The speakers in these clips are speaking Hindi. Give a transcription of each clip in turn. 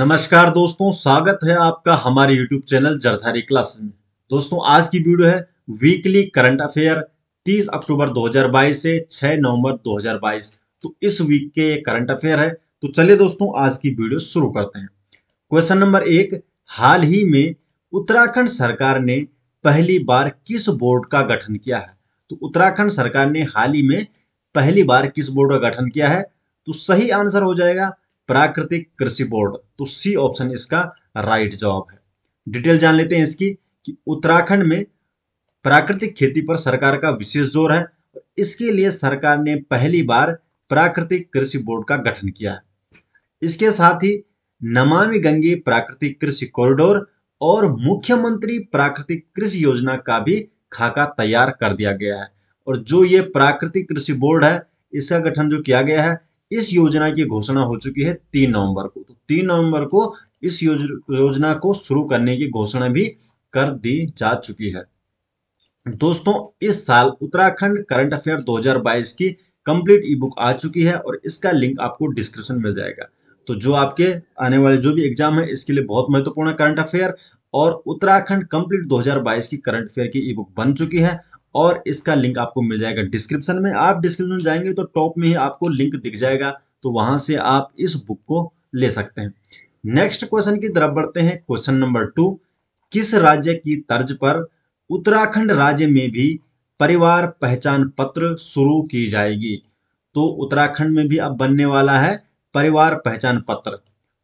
नमस्कार दोस्तों स्वागत है आपका हमारे YouTube चैनल जरधारी क्लासेस में दोस्तों आज की वीडियो है वीकली करंट अफेयर 30 अक्टूबर 2022 से 6 नवंबर 2022 तो इस वीक के करंट अफेयर है तो चलिए दोस्तों आज की वीडियो शुरू करते हैं क्वेश्चन नंबर एक हाल ही में उत्तराखंड सरकार ने पहली बार किस बोर्ड का गठन किया है तो उत्तराखंड सरकार ने हाल ही में पहली बार किस बोर्ड का गठन किया है तो सही आंसर हो जाएगा प्राकृतिक कृषि बोर्ड तो सी ऑप्शन इसका राइट जवाब है डिटेल जान लेते हैं इसकी कि उत्तराखंड में प्राकृतिक खेती पर सरकार का विशेष जोर है इसके लिए सरकार ने पहली बार प्राकृतिक कृषि बोर्ड का गठन किया है इसके साथ ही नमामि गंगे प्राकृतिक कृषि कॉरिडोर और मुख्यमंत्री प्राकृतिक कृषि योजना का भी खाका तैयार कर दिया गया है और जो ये प्राकृतिक कृषि बोर्ड है इसका गठन जो किया गया है इस योजना की घोषणा हो चुकी है तीन नवंबर को तो तीन नवंबर को इस योज, योजना को शुरू करने की घोषणा भी कर दी जा चुकी है दोस्तों इस साल उत्तराखंड करंट अफेयर 2022 की कंप्लीट ई बुक आ चुकी है और इसका लिंक आपको डिस्क्रिप्शन मिल जाएगा तो जो आपके आने वाले जो भी एग्जाम है इसके लिए बहुत महत्वपूर्ण करंट अफेयर और उत्तराखंड कंप्लीट 2022 की करंट अफेयर की ई बुक बन चुकी है और इसका लिंक आपको मिल जाएगा डिस्क्रिप्शन में आप डिस्क्रिप्शन में जाएंगे तो टॉप में ही आपको लिंक दिख जाएगा तो वहां से आप इस बुक को ले सकते हैं नेक्स्ट क्वेश्चन की तरफ बढ़ते हैं क्वेश्चन नंबर टू किस राज्य की तर्ज पर उत्तराखंड राज्य में भी परिवार पहचान पत्र शुरू की जाएगी तो उत्तराखंड में भी अब बनने वाला है परिवार पहचान पत्र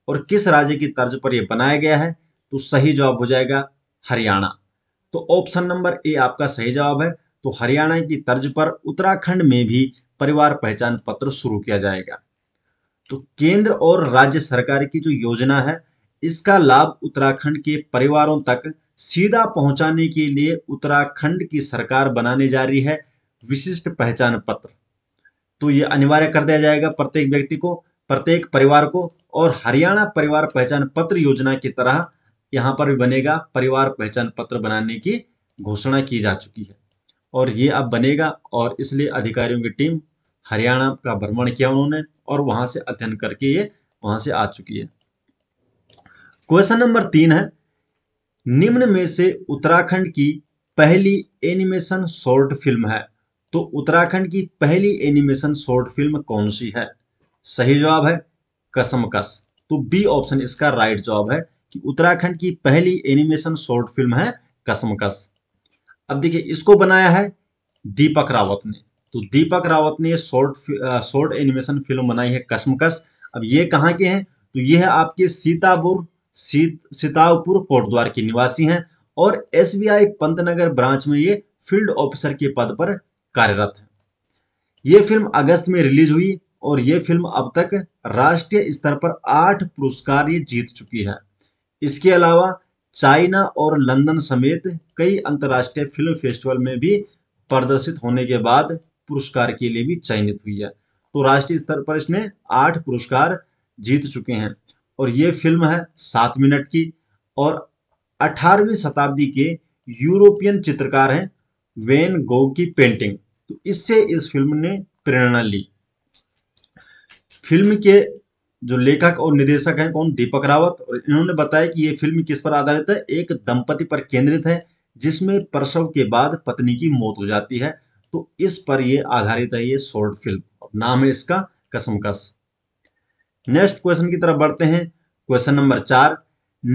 और किस राज्य की तर्ज पर यह बनाया गया है तो सही जवाब हो जाएगा हरियाणा तो ऑप्शन नंबर ए आपका सही जवाब है तो हरियाणा की तर्ज पर उत्तराखंड में भी परिवार पहचान पत्र शुरू किया जाएगा तो केंद्र और राज्य सरकार की जो योजना है इसका लाभ उत्तराखंड के परिवारों तक सीधा पहुंचाने के लिए उत्तराखंड की सरकार बनाने जा रही है विशिष्ट पहचान पत्र तो यह अनिवार्य कर दिया जाएगा प्रत्येक व्यक्ति को प्रत्येक परिवार को और हरियाणा परिवार पहचान पत्र योजना की तरह यहाँ पर भी बनेगा परिवार पहचान पत्र बनाने की घोषणा की जा चुकी है और ये अब बनेगा और इसलिए अधिकारियों की टीम हरियाणा का भ्रमण किया उन्होंने और वहां से अध्ययन करके ये वहां से आ चुकी है क्वेश्चन नंबर तीन है निम्न में से उत्तराखंड की पहली एनिमेशन शॉर्ट फिल्म है तो उत्तराखंड की पहली एनिमेशन शॉर्ट फिल्म कौन सी है सही जवाब है कसमकस तो बी ऑप्शन इसका राइट जवाब है कि उत्तराखंड की पहली एनिमेशन शॉर्ट फिल्म है कसमकस अब देखिए इसको बनाया है दीपक रावत ने तो दीपक रावत ने शॉर्ट शॉर्ट एनिमेशन फिल्म बनाई है कसमकस अब ये कहाँ के हैं तो ये है आपके सीतापुर सीत सीतापुर कोटद्वार के निवासी हैं और एस पंतनगर ब्रांच में ये फील्ड ऑफिसर के पद पर कार्यरत है ये फिल्म अगस्त में रिलीज हुई और ये फिल्म अब तक राष्ट्रीय स्तर पर आठ पुरस्कार जीत चुकी है इसके अलावा चाइना और लंदन समेत कई अंतर्राष्ट्रीय फिल्म फेस्टिवल में भी प्रदर्शित होने के बाद पुरस्कार के लिए भी चयनित हुई है तो राष्ट्रीय स्तर पर इसने आठ पुरस्कार जीत चुके हैं और ये फिल्म है सात मिनट की और अठारहवीं शताब्दी के यूरोपियन चित्रकार हैं वेन गो की पेंटिंग तो इससे इस फिल्म ने प्रेरणा ली फिल्म के जो लेखक और निर्देशक हैं कौन दीपक रावत और इन्होंने बताया कि ये फिल्म किस पर आधारित है एक दंपति पर केंद्रित है जिसमें प्रसव के बाद पत्नी की मौत हो जाती है तो इस पर ये आधारित है ये शॉर्ट फिल्म नाम है इसका कसमकस नेक्स्ट क्वेश्चन की तरफ बढ़ते हैं क्वेश्चन नंबर चार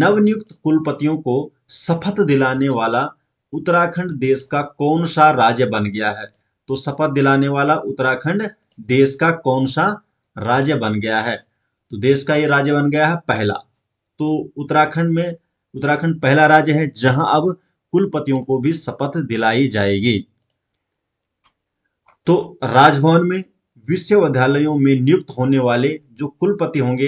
नवनियुक्त कुलपतियों को शपथ दिलाने वाला उत्तराखंड देश का कौन सा राज्य बन गया है तो शपथ दिलाने वाला उत्तराखंड देश का कौन सा राज्य बन गया है तो देश का ये राज्य बन गया है पहला तो उत्तराखंड में उत्तराखंड पहला राज्य है जहां अब कुलपतियों को भी शपथ दिलाई जाएगी तो राजभवन में विश्वविद्यालयों में नियुक्त होने वाले जो कुलपति होंगे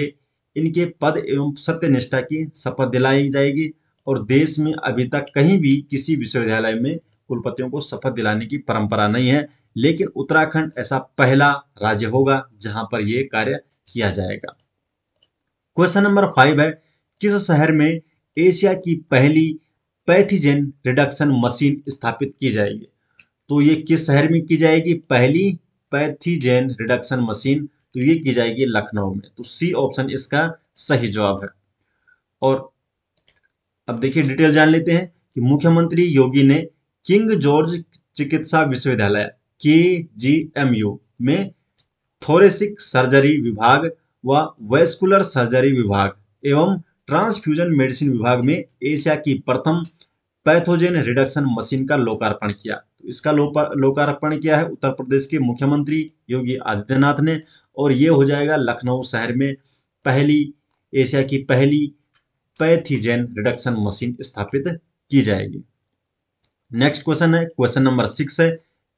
इनके पद एवं सत्यनिष्ठा की शपथ दिलाई जाएगी और देश में अभी तक कहीं भी किसी विश्वविद्यालय में कुलपतियों को शपथ दिलाने की परंपरा नहीं है लेकिन उत्तराखंड ऐसा पहला राज्य होगा जहां पर यह कार्य किया जाएगा क्वेश्चन नंबर फाइव है किस शहर में एशिया की पहली पैथीजन रिडक्शन मशीन स्थापित की जाएगी तो ये किस शहर में की जाएगी पहली पैथीजन रिडक्शन मशीन तो ये की जाएगी लखनऊ में तो सी ऑप्शन इसका सही जवाब है और अब देखिए डिटेल जान लेते हैं कि मुख्यमंत्री योगी ने किंग जॉर्ज चिकित्सा विश्वविद्यालय के जी एम यू में थोरेसिक सर्जरी विभाग व वेस्कुलर सर्जरी विभाग एवं ट्रांसफ्यूजन मेडिसिन विभाग में एशिया की प्रथम पैथोजेन रिडक्शन मशीन का लोकार्पण किया तो इसका लोकार्पण किया है उत्तर प्रदेश के मुख्यमंत्री योगी आदित्यनाथ ने और ये हो जाएगा लखनऊ शहर में पहली एशिया की पहली पैथीजेन रिडक्शन मशीन स्थापित की जाएगी नेक्स्ट क्वेश्चन है क्वेश्चन नंबर सिक्स है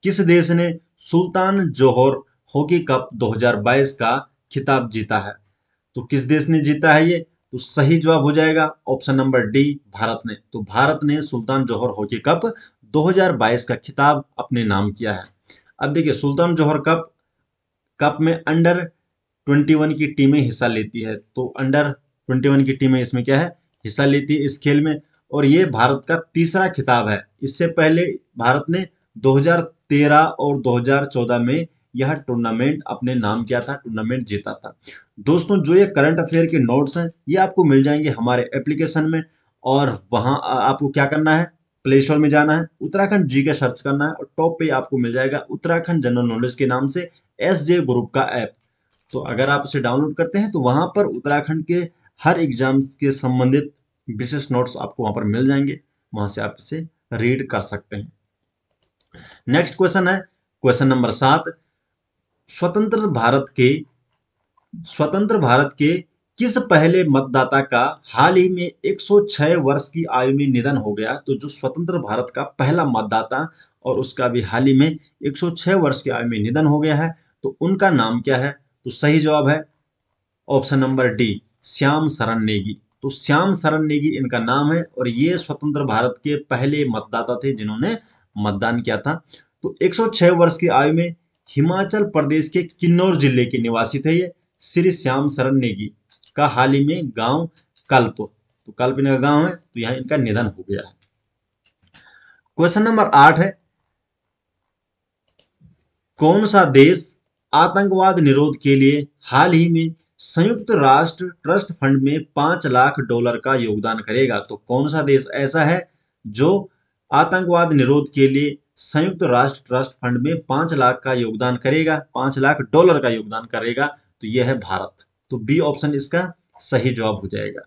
किस देश ने सुल्तान जोहर हॉकी कप 2022 का खिताब जीता है तो किस देश ने जीता है ये तो सही जवाब हो जाएगा ऑप्शन नंबर डी भारत ने तो भारत ने सुल्तान जौहर हॉकी कप 2022 का खिताब अपने नाम किया है अब देखिए सुल्तान जौहर कप कप में अंडर 21 की टीमें हिस्सा लेती है तो अंडर 21 की टीमें इसमें क्या है हिस्सा लेती है इस खेल में और ये भारत का तीसरा खिताब है इससे पहले भारत ने 2013 और 2014 में यह टूर्नामेंट अपने नाम किया था टूर्नामेंट जीता था दोस्तों जो ये करंट अफेयर के नोट्स हैं ये आपको मिल जाएंगे हमारे एप्लीकेशन में और वहाँ आपको क्या करना है प्ले स्टोर में जाना है उत्तराखंड जी के सर्च करना है और टॉप पे आपको मिल जाएगा उत्तराखंड जनरल नॉलेज के नाम से एस जे ग्रुप का ऐप तो अगर आप उसे डाउनलोड करते हैं तो वहाँ पर उत्तराखंड के हर एग्जाम के संबंधित विशेष नोट्स आपको वहाँ पर मिल जाएंगे वहाँ से आप इसे रीड कर सकते हैं नेक्स्ट क्वेश्चन है क्वेश्चन नंबर सात स्वतंत्र भारत के स्वतंत्र भारत के किस पहले मतदाता का हाल ही में 106 वर्ष की आयु में निधन हो गया तो जो स्वतंत्र भारत का पहला मतदाता और उसका भी हाल ही में 106 वर्ष की आयु में निधन हो गया है तो उनका नाम क्या है तो सही जवाब है ऑप्शन नंबर डी श्याम शरण नेगी तो श्याम शरण नेगी इनका नाम है और ये स्वतंत्र भारत के पहले मतदाता थे जिन्होंने मतदान किया था तो 106 वर्ष की आयु में हिमाचल प्रदेश के किन्नौर जिले के निवासी थे ये श्री श्याम शरण नेगी का हाल ही में गांव कल्प तो कल्प इनका गांव है तो यहाँ इनका निधन हो गया है क्वेश्चन नंबर आठ है कौन सा देश आतंकवाद निरोध के लिए हाल ही में संयुक्त राष्ट्र ट्रस्ट फंड में पांच लाख डॉलर का योगदान करेगा तो कौन सा देश ऐसा है जो आतंकवाद निरोध के लिए संयुक्त राष्ट्र ट्रस्ट फंड में पांच लाख का योगदान करेगा पांच लाख डॉलर का योगदान करेगा तो यह है भारत तो बी ऑप्शन इसका सही जवाब हो जाएगा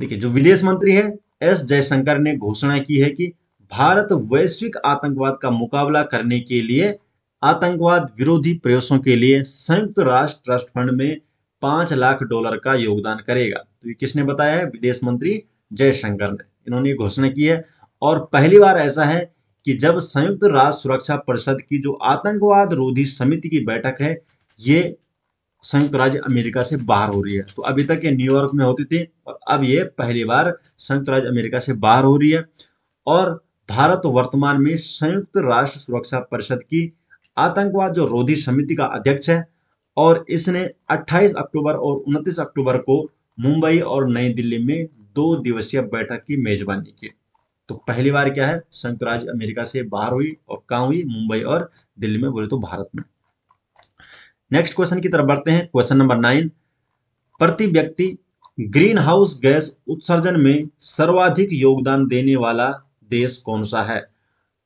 देखिए जो विदेश मंत्री है एस जयशंकर ने घोषणा की है कि भारत वैश्विक आतंकवाद का मुकाबला करने के लिए आतंकवाद विरोधी प्रयासों के लिए संयुक्त राष्ट्र ट्रस्ट फंड में पांच लाख डॉलर का योगदान करेगा तो ये किसने बताया है विदेश मंत्री जयशंकर ने इन्होंने घोषणा की है और पहली बार ऐसा है कि जब संयुक्त राष्ट्र सुरक्षा परिषद की जो आतंकवाद रोधी समिति की बैठक है ये संयुक्त राज्य अमेरिका से बाहर हो रही है तो अभी तक ये न्यूयॉर्क में होती थी और अब ये पहली बार संयुक्त राज्य अमेरिका से बाहर हो रही है और भारत वर्तमान में संयुक्त राष्ट्र सुरक्षा परिषद की आतंकवाद जो रोधी समिति का अध्यक्ष है और इसने 28 अक्टूबर और 29 अक्टूबर को मुंबई और नई दिल्ली में दो दिवसीय बैठक की मेजबानी की तो पहली बार क्या है संयुक्त राज्य अमेरिका से बाहर हुई और कहा हुई मुंबई और दिल्ली में बोले तो भारत में नेक्स्ट क्वेश्चन की तरफ बढ़ते हैं क्वेश्चन नंबर नाइन प्रति व्यक्ति ग्रीन हाउस गैस उत्सर्जन में सर्वाधिक योगदान देने वाला देश कौन सा है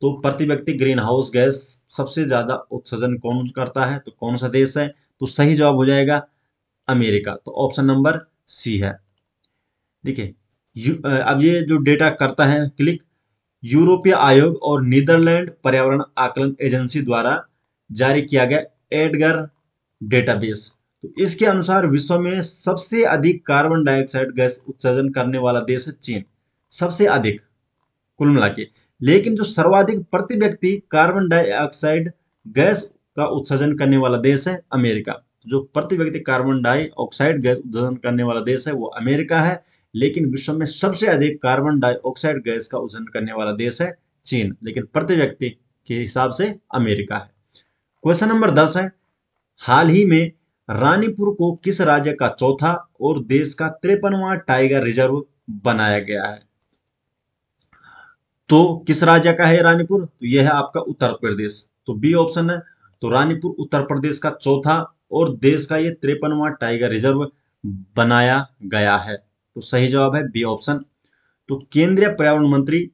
तो प्रति व्यक्ति ग्रीन हाउस गैस सबसे ज्यादा उत्सर्जन कौन करता है तो कौन सा देश है तो सही जवाब हो जाएगा अमेरिका तो ऑप्शन नंबर सी है देखिए अब ये जो डेटा करता है क्लिक यूरोपीय आयोग और नीदरलैंड पर्यावरण आकलन एजेंसी द्वारा जारी किया गया एडगर डेटाबेस तो इसके अनुसार विश्व में सबसे अधिक कार्बन डाइऑक्साइड गैस उत्सर्जन करने वाला देश है चीन सबसे अधिक कुल मिला के लेकिन जो सर्वाधिक प्रति व्यक्ति कार्बन डाइऑक्साइड गैस का उत्सर्जन करने वाला देश है अमेरिका जो प्रति व्यक्ति कार्बन डाइऑक्साइड गैस उत्सर्जन करने वाला देश है वो अमेरिका है लेकिन विश्व में सबसे अधिक कार्बन डाइऑक्साइड गैस का उजन करने वाला देश है चीन लेकिन प्रति व्यक्ति के हिसाब से अमेरिका है क्वेश्चन नंबर दस है हाल ही में रानीपुर को किस राज्य का चौथा और देश का त्रेपनवा टाइगर रिजर्व बनाया गया है तो किस राज्य का है रानीपुर तो यह है आपका उत्तर प्रदेश तो बी ऑप्शन है तो रानीपुर उत्तर प्रदेश का चौथा और देश का यह त्रेपनवा टाइगर रिजर्व बनाया गया है तो सही जवाब है बी ऑप्शन तो केंद्रीय पर्यावरण मंत्री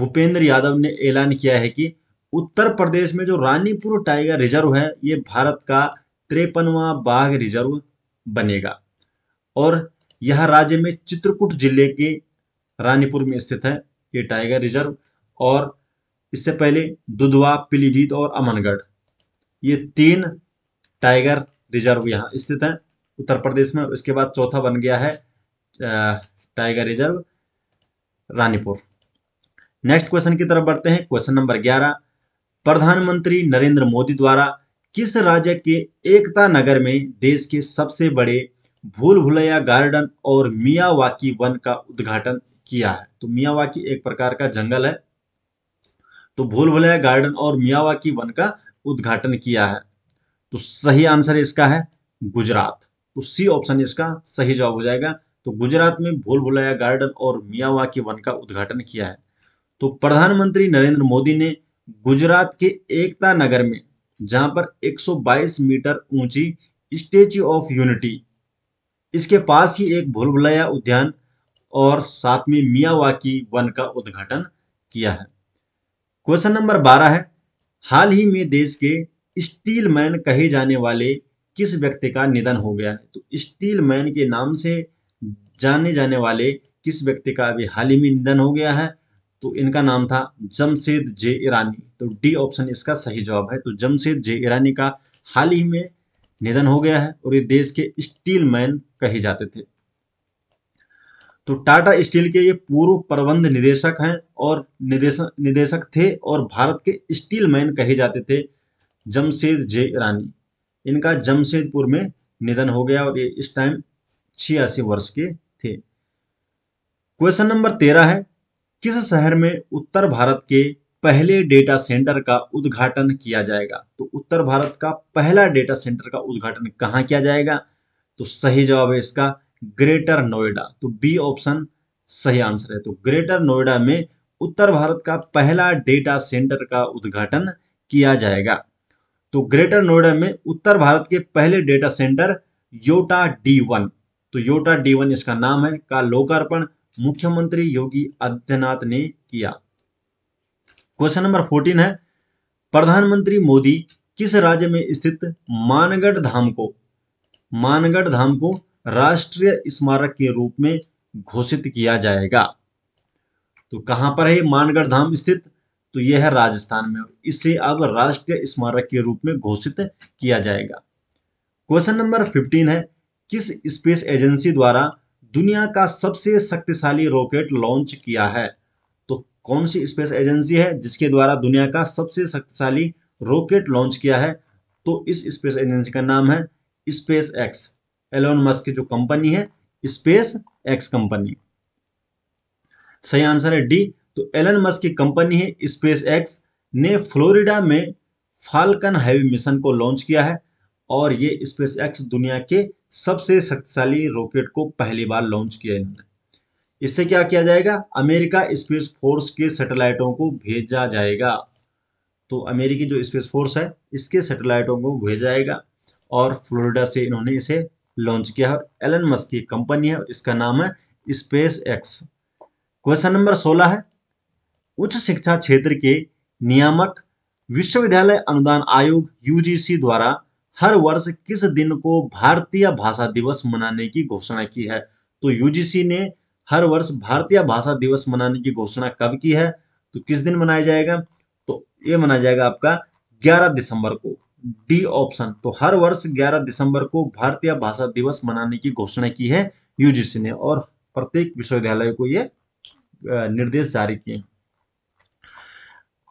भूपेंद्र यादव ने ऐलान किया है कि उत्तर प्रदेश में जो रानीपुर टाइगर रिजर्व है ये भारत का त्रेपनवा बाघ रिजर्व बनेगा और यह राज्य में चित्रकूट जिले के रानीपुर में स्थित है ये टाइगर रिजर्व और इससे पहले दुधवा पीलीभीत और अमनगढ़ ये तीन टाइगर रिजर्व यहाँ स्थित हैं उत्तर प्रदेश में उसके बाद चौथा बन गया है tiger reserve Ranipur next question की तरफ बढ़ते हैं क्वेश्चन नंबर ग्यारह प्रधानमंत्री नरेंद्र मोदी द्वारा किस राज्य के एकता नगर में देश के सबसे बड़े भूल भुलैया गार्डन और मियावाकी वन का उद्घाटन किया है तो मियावाकी एक प्रकार का जंगल है तो भूल भुलैया गार्डन और मियावाकी वन का उद्घाटन किया है तो सही आंसर इसका है गुजरात तो सी ऑप्शन इसका सही जवाब हो जाएगा तो गुजरात में भूल भुलाया गार्डन और मियावा के वन का उद्घाटन किया है तो प्रधानमंत्री नरेंद्र मोदी ने गुजरात के एकता नगर में जहां पर 122 मीटर ऊंची स्टेच्यू ऑफ यूनिटी इसके पास ही एक भूल भुलाया उद्यान और साथ में मियावा की वन का उद्घाटन किया है क्वेश्चन नंबर बारह है हाल ही में देश के स्टील मैन कहे जाने वाले किस व्यक्ति का निधन हो गया है तो स्टील मैन के नाम से जाने जाने वाले किस व्यक्ति का अभी हाल ही में निधन हो गया है तो इनका नाम था जमशेद जे ईरानी तो डी ऑप्शन इसका सही जवाब है तो जमशेद जे ईरानी का हाल ही में निधन हो गया है और ये देश के स्टील मैन कहे जाते थे तो टाटा स्टील के ये पूर्व प्रबंध निदेशक हैं और निदेशक निदेशक थे और भारत के स्टील मैन कहे जाते थे जमशेद जे ईरानी इनका जमशेदपुर में निधन हो गया और ये इस टाइम छियासी वर्ष के क्वेश्चन नंबर तेरह है किस शहर में उत्तर भारत के पहले डेटा सेंटर का उद्घाटन किया जाएगा तो उत्तर भारत का पहला डेटा सेंटर का उद्घाटन कहाँ किया जाएगा तो सही जवाब है इसका ग्रेटर नोएडा तो बी ऑप्शन सही आंसर है तो ग्रेटर नोएडा में उत्तर भारत का पहला डेटा सेंटर का उद्घाटन किया जाएगा तो ग्रेटर नोएडा में उत्तर भारत के पहले data center Yotta D one तो योटा डी वन इसका नाम है का लोकार्पण मुख्यमंत्री योगी आदित्यनाथ ने किया क्वेश्चन नंबर फोर्टीन है प्रधानमंत्री मोदी किस राज्य में स्थित मानगढ़ धाम को मानगढ़ धाम को राष्ट्रीय स्मारक के रूप में घोषित किया जाएगा तो कहां पर है मानगढ़ धाम स्थित तो यह है राजस्थान में और इसे अब राष्ट्रीय स्मारक के रूप में घोषित किया जाएगा क्वेश्चन नंबर 15 है किस स्पेस एजेंसी द्वारा दुनिया का सबसे शक्तिशाली रॉकेट लॉन्च किया है तो कौन सी स्पेस एजेंसी है जिसके द्वारा दुनिया का सबसे शक्तिशाली रॉकेट लॉन्च किया है तो इस स्पेस एजेंसी का नाम है स्पेस एक्स एलोन मस्क की जो कंपनी है स्पेस एक्स कंपनी सही आंसर है डी तो एलन मस्क की कंपनी है स्पेस एक्स ने फ्लोरिडा में फाल्कन हैवी मिशन को लॉन्च किया है और ये स्पेस एक्स दुनिया के सबसे शक्तिशाली रॉकेट को पहली बार लॉन्च किया इन्होंने इससे क्या किया जाएगा अमेरिका स्पेस फोर्स के सैटेलाइटों को भेजा जाएगा तो अमेरिकी जो स्पेस फोर्स है इसके सैटेलाइटों को भेजा जाएगा और फ्लोरिडा से इन्होंने इसे लॉन्च किया है एलन मस्क की कंपनी है इसका नाम है स्पेस एक्स क्वेश्चन नंबर सोलह है उच्च शिक्षा क्षेत्र के नियामक विश्वविद्यालय अनुदान आयोग यूजीसी द्वारा हर वर्ष किस दिन को भारतीय भाषा दिवस मनाने की घोषणा की है तो यूजीसी ने हर वर्ष भारतीय भाषा दिवस मनाने की घोषणा कब की है तो किस दिन मनाया जाएगा तो ये मनाया जाएगा आपका 11 दिसंबर को डी ऑप्शन तो हर वर्ष 11 दिसंबर को भारतीय भाषा दिवस मनाने की घोषणा की है यूजीसी ने और प्रत्येक विश्वविद्यालय को यह निर्देश जारी किए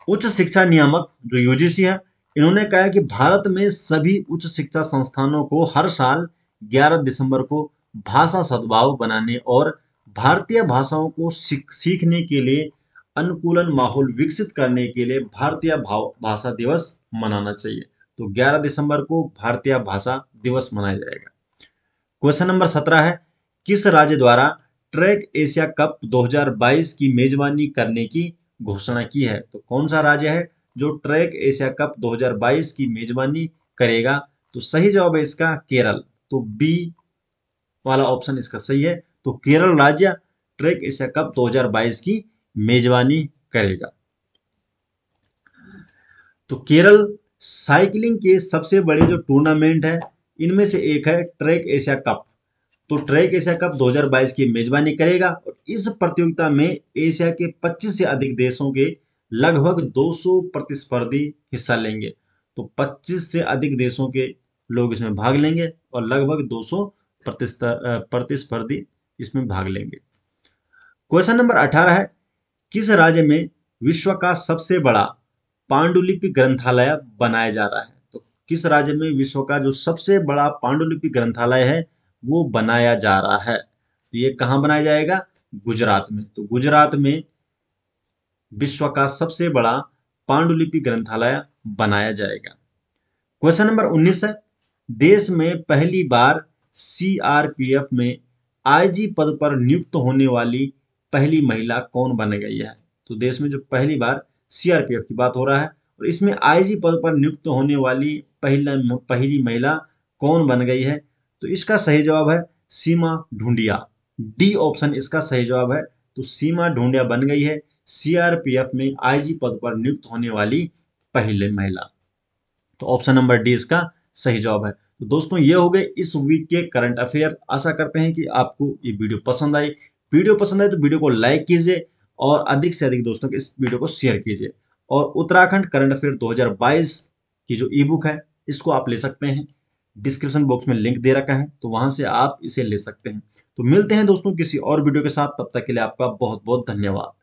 उच्च शिक्षा नियामक जो यूजीसी है इन्होंने कहा कि भारत में सभी उच्च शिक्षा संस्थानों को हर साल 11 दिसंबर को भाषा सद्भाव बनाने और भारतीय भाषाओं को सीखने के लिए अनुकूलन माहौल विकसित करने के लिए भारतीय भाषा दिवस मनाना चाहिए तो 11 दिसंबर को भारतीय भाषा दिवस मनाया जाएगा क्वेश्चन नंबर 17 है किस राज्य द्वारा ट्रैक एशिया कप 2022 की मेजबानी करने की घोषणा की है तो कौन सा राज्य है जो ट्रैक एशिया कप 2022 की मेजबानी करेगा तो सही जवाब है इसका केरल तो बी वाला ऑप्शन इसका सही है तो केरल राज्य ट्रैक एशिया कप 2022 की मेजबानी करेगा तो केरल साइकिलिंग के सबसे बड़े जो टूर्नामेंट है इनमें से एक है ट्रैक एशिया कप तो ट्रैक एशिया कप 2022 की मेजबानी करेगा और इस प्रतियोगिता में एशिया के 25 से अधिक देशों के लगभग 200 प्रतिस्पर्धी हिस्सा लेंगे तो 25 से अधिक देशों के लोग इसमें भाग लेंगे और लगभग 200 प्रतिस्पर्धी इसमें भाग लेंगे क्वेश्चन नंबर 18 है किस राज्य में विश्व का सबसे बड़ा पांडुलिपि ग्रंथालय बनाया जा रहा है तो किस राज्य में विश्व का जो सबसे बड़ा पांडुलिपि ग्रंथालय है वो बनाया जा रहा है तो ये कहाँ बनाया जाएगा गुजरात में तो गुजरात में विश्व का सबसे बड़ा पांडुलिपि ग्रंथालय बनाया जाएगा क्वेश्चन नंबर 19 है देश में पहली बार सीआरपीएफ में आईजी पद पर नियुक्त होने वाली पहली महिला कौन बन गई है तो देश में जो पहली बार सीआरपीएफ की बात हो रहा है और इसमें आईजी पद पर नियुक्त होने वाली पहला पहली महिला कौन बन गई है तो इसका सही जवाब है सीमा ढूंढिया डी ऑप्शन इसका सही जवाब है तो सीमा ढूंढिया बन गई है सीआरपीएफ में आईजी पद पर नियुक्त होने वाली पहले महिला तो ऑप्शन नंबर डी इसका सही जवाब है तो दोस्तों ये हो गए इस वीक के करंट अफेयर आशा करते हैं कि आपको ये वीडियो पसंद आई वीडियो पसंद आए तो वीडियो को लाइक कीजिए और अधिक से अधिक दोस्तों के इस वीडियो को शेयर कीजिए और उत्तराखंड करंट अफेयर 2022 की जो ई बुक है इसको आप ले सकते हैं डिस्क्रिप्शन बॉक्स में लिंक दे रखा है तो वहां से आप इसे ले सकते हैं तो मिलते हैं दोस्तों किसी और वीडियो के साथ तब तक के लिए आपका बहुत बहुत धन्यवाद